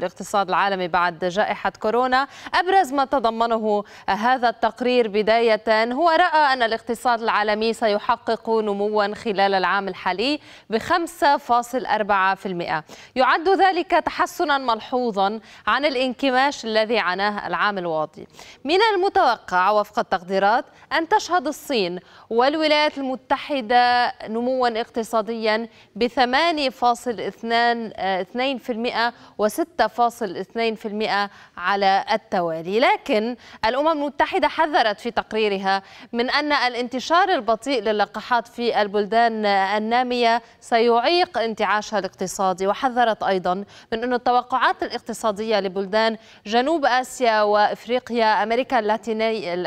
الاقتصاد العالمي بعد جائحة كورونا أبرز ما تضمنه هذا التقرير بداية هو رأى أن الاقتصاد العالمي سيحقق نموا خلال العام الحالي ب 5.4% يعد ذلك تحسنا ملحوظا عن الانكماش الذي عناه العام الماضي من المتوقع وفق التقديرات أن تشهد الصين والولايات المتحدة نموا اقتصاديا ب 8.2% المئة وستة 6.2% على التوالي لكن الأمم المتحدة حذرت في تقريرها من أن الانتشار البطيء للقاحات في البلدان النامية سيعيق انتعاشها الاقتصادي وحذرت أيضا من أن التوقعات الاقتصادية لبلدان جنوب آسيا وإفريقيا أمريكا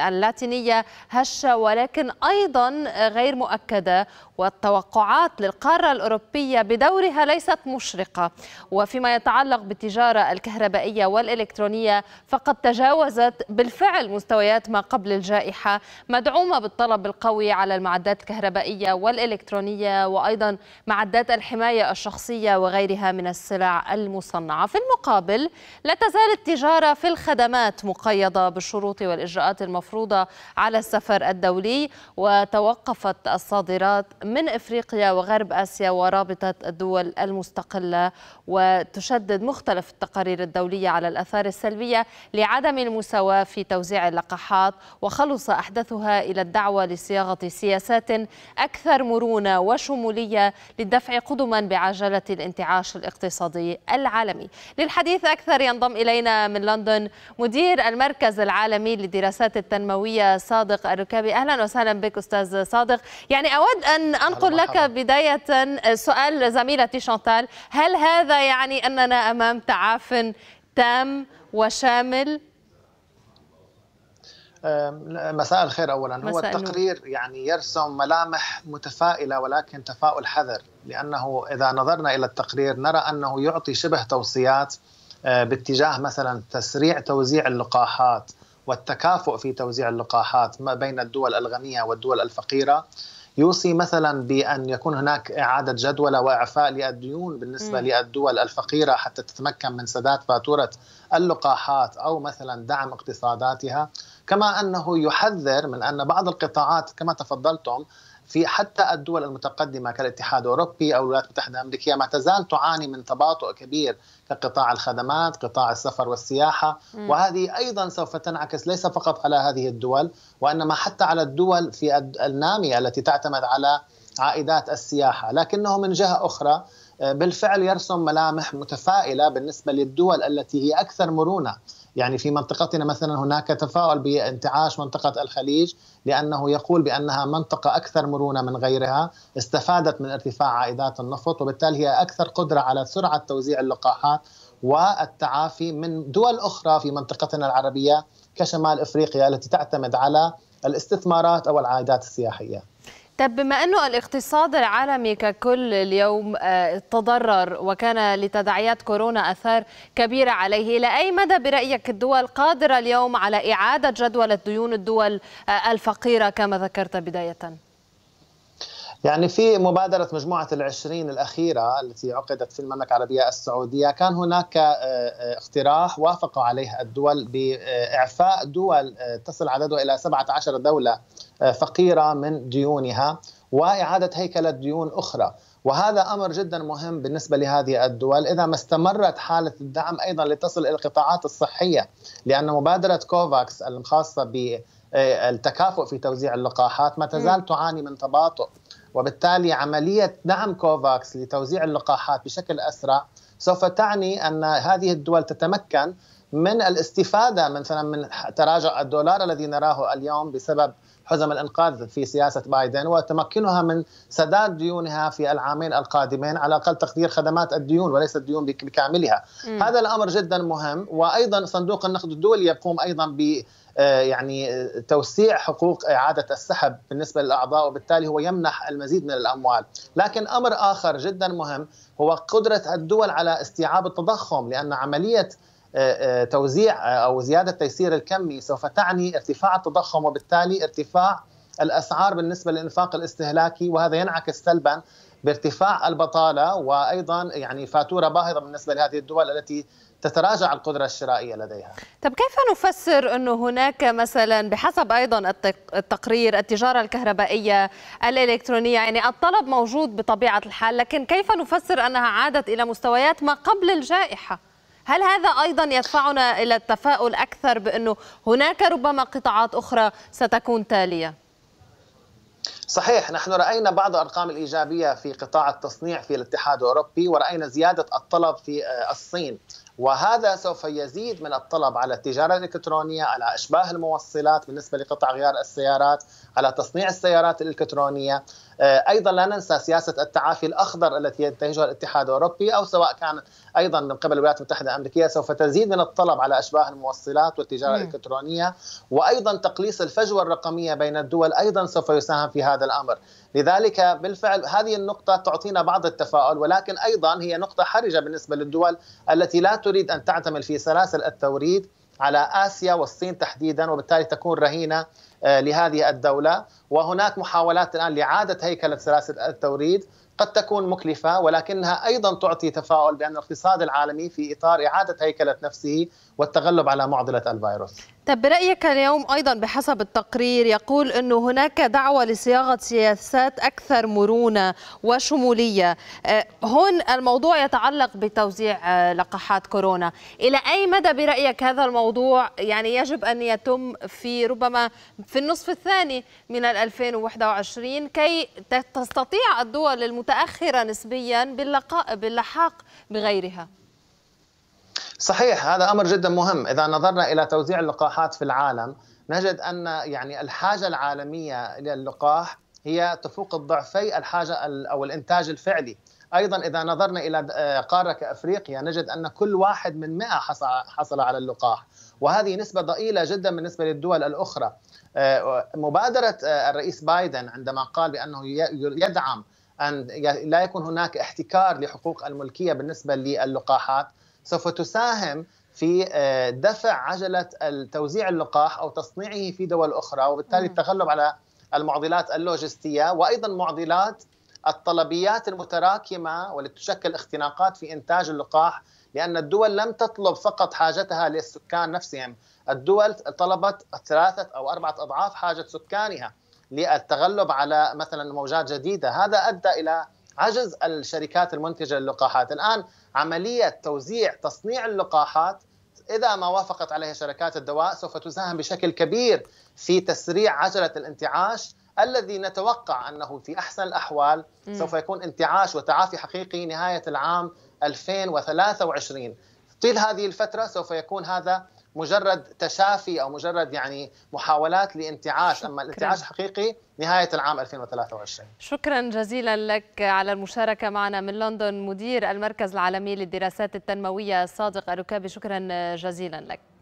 اللاتينية هشة ولكن أيضا غير مؤكدة والتوقعات للقارة الأوروبية بدورها ليست مشرقة وفيما يتعلق بالتجارة التجارة الكهربائية والإلكترونية فقد تجاوزت بالفعل مستويات ما قبل الجائحة مدعومة بالطلب القوي على المعدات الكهربائية والإلكترونية وأيضا معدات الحماية الشخصية وغيرها من السلع المصنعة في المقابل لا تزال التجارة في الخدمات مقيدة بالشروط والإجراءات المفروضة على السفر الدولي وتوقفت الصادرات من إفريقيا وغرب آسيا ورابطة الدول المستقلة وتشدد مختلف التقارير الدولية على الأثار السلبية لعدم المساواة في توزيع اللقاحات وخلص أحدثها إلى الدعوة لصياغة سياسات أكثر مرونة وشمولية للدفع قدما بعجلة الانتعاش الاقتصادي العالمي للحديث أكثر ينضم إلينا من لندن مدير المركز العالمي للدراسات التنموية صادق الركابي أهلا وسهلا بك أستاذ صادق يعني أود أن أنقل لك بداية سؤال زميلتي شانتال هل هذا يعني أننا أمام تعامل وتعاف تام وشامل مساء الخير اولا مساء هو التقرير يعني يرسم ملامح متفائله ولكن تفاؤل حذر لانه اذا نظرنا الى التقرير نرى انه يعطي شبه توصيات أه، باتجاه مثلا تسريع توزيع اللقاحات والتكافؤ في توزيع اللقاحات ما بين الدول الغنيه والدول الفقيره يوصي مثلا بأن يكون هناك إعادة جدولة وإعفاء للديون بالنسبة م. للدول الفقيرة حتى تتمكن من سداد فاتورة اللقاحات أو مثلا دعم اقتصاداتها كما أنه يحذر من أن بعض القطاعات كما تفضلتم في حتى الدول المتقدمة كالاتحاد الأوروبي أو الولايات المتحدة الأمريكية ما تزال تعاني من تباطؤ كبير كقطاع الخدمات قطاع السفر والسياحة وهذه أيضا سوف تنعكس ليس فقط على هذه الدول وإنما حتى على الدول في النامية التي تعتمد على عائدات السياحة لكنه من جهة أخرى آه، بالفعل يرسم ملامح متفائلة بالنسبة للدول التي هي أكثر مرونة يعني في منطقتنا مثلا هناك تفاؤل بانتعاش منطقة الخليج لأنه يقول بأنها منطقة أكثر مرونة من غيرها استفادت من ارتفاع عائدات النفط وبالتالي هي أكثر قدرة على سرعة توزيع اللقاحات والتعافي من دول أخرى في منطقتنا العربية كشمال إفريقيا التي تعتمد على الاستثمارات أو العائدات السياحية طب بما أنه الاقتصاد العالمي ككل اليوم آه، تضرر وكان لتداعيات كورونا أثار كبيرة عليه إلى أي مدى برأيك الدول قادرة اليوم على إعادة جدول الديون الدول آه، الفقيرة كما ذكرت بداية؟ يعني في مبادرة مجموعة العشرين الأخيرة التي عقدت في المملكة العربية السعودية كان هناك آه، آه، اقتراح وافق عليه الدول بإعفاء دول آه، تصل عددها إلى 17 دولة فقيرة من ديونها وإعادة هيكلة ديون أخرى وهذا امر جدا مهم بالنسبه لهذه الدول اذا ما استمرت حاله الدعم ايضا لتصل الى القطاعات الصحيه لان مبادره كوفاكس الخاصه بالتكافؤ في توزيع اللقاحات ما تزال تعاني من تباطؤ وبالتالي عملية دعم كوفاكس لتوزيع اللقاحات بشكل أسرع سوف تعني أن هذه الدول تتمكن من الاستفادة مثلا من تراجع الدولار الذي نراه اليوم بسبب حزم الانقاذ في سياسه بايدن وتمكنها من سداد ديونها في العامين القادمين على اقل تقدير خدمات الديون وليس الديون بكاملها. م. هذا الامر جدا مهم وايضا صندوق النقد الدولي يقوم ايضا ب آه، يعني آه، توسيع حقوق إعادة السحب بالنسبة للأعضاء وبالتالي هو يمنح المزيد من الأموال لكن أمر آخر جدا مهم هو قدرة الدول على استيعاب التضخم لأن عملية آه، توزيع أو زيادة تيسير الكمي سوف تعني ارتفاع التضخم وبالتالي ارتفاع الأسعار بالنسبة للإنفاق الاستهلاكي وهذا ينعكس سلبا بارتفاع البطاله وايضا يعني فاتوره باهظه بالنسبه لهذه الدول التي تتراجع القدرة الشرائية لديها طب كيف نفسر أنه هناك مثلا بحسب أيضا التقرير التجارة الكهربائية الإلكترونية يعني الطلب موجود بطبيعة الحال لكن كيف نفسر أنها عادت إلى مستويات ما قبل الجائحة هل هذا أيضا يدفعنا إلى التفاؤل أكثر بأنه هناك ربما قطاعات أخرى ستكون تالية؟ صحيح نحن رأينا بعض الأرقام الإيجابية في قطاع التصنيع في الاتحاد الأوروبي ورأينا زيادة الطلب في آه، الصين وهذا سوف يزيد من الطلب على التجاره الالكترونيه على اشباه الموصلات بالنسبه لقطع غيار السيارات على تصنيع السيارات الالكترونيه آه، ايضا لا ننسى سياسه التعافي الاخضر التي ينتهجها الاتحاد الاوروبي او سواء كان ايضا من قبل الولايات المتحده الامريكيه سوف تزيد من الطلب على اشباه الموصلات والتجاره مم. الالكترونيه وايضا تقليص الفجوه الرقميه بين الدول ايضا سوف يساهم في هذا الامر لذلك بالفعل هذه النقطة تعطينا بعض التفاؤل ولكن أيضا هي نقطة حرجة بالنسبة للدول التي لا تريد أن تعتمد في سلاسل التوريد على اسيا والصين تحديدا وبالتالي تكون رهينه آه، لهذه الدوله وهناك محاولات الان لاعاده هيكله سلاسل التوريد قد تكون مكلفة ولكنها أيضا تعطي تفاؤل بأن الاقتصاد العالمي في إطار إعادة هيكلة نفسه والتغلب على معضلة الفيروس طب برأيك اليوم أيضا بحسب التقرير يقول أنه هناك دعوة لصياغة سياسات أكثر مرونة وشمولية آه، هون الموضوع يتعلق بتوزيع آه، لقاحات كورونا إلى أي مدى برأيك هذا الموضوع يعني يجب أن يتم في ربما في النصف الثاني من 2021 كي تستطيع الدول المتأخرة نسبيا باللحاق بغيرها صحيح هذا امر جدا مهم اذا نظرنا الى توزيع اللقاحات في العالم نجد ان يعني الحاجه العالميه للقاح هي تفوق الضعفي الحاجه او الانتاج الفعلي ايضا اذا نظرنا الى آه، قاره كافريقيا نجد ان كل واحد من 100 حصل على اللقاح وهذه نسبه ضئيله جدا بالنسبه للدول الاخرى آه، مبادره آه، الرئيس بايدن عندما قال بانه يدعم ان لا يكون هناك احتكار لحقوق الملكيه بالنسبه للقاحات سوف تساهم في آه، دفع عجله توزيع اللقاح او تصنيعه في دول اخرى وبالتالي التغلب على المعضلات اللوجستيه وايضا معضلات الطلبيات المتراكمه والتي تشكل اختناقات في انتاج اللقاح لان الدول لم تطلب فقط حاجتها للسكان نفسهم، الدول طلبت ثلاثه او اربعه اضعاف حاجه سكانها للتغلب على مثلا موجات جديده، هذا ادى الى عجز الشركات المنتجه للقاحات، الان عمليه توزيع تصنيع اللقاحات اذا ما وافقت عليها شركات الدواء سوف تساهم بشكل كبير في تسريع عجله الانتعاش الذي نتوقع انه في احسن الاحوال سوف يكون انتعاش وتعافي حقيقي نهايه العام 2023 طيل هذه الفتره سوف يكون هذا مجرد تشافي او مجرد يعني محاولات لانتعاش اما الانتعاش حقيقي نهايه العام 2023 شكرا جزيلا لك على المشاركه معنا من لندن مدير المركز العالمي للدراسات التنمويه صادق الركابي شكرا جزيلا لك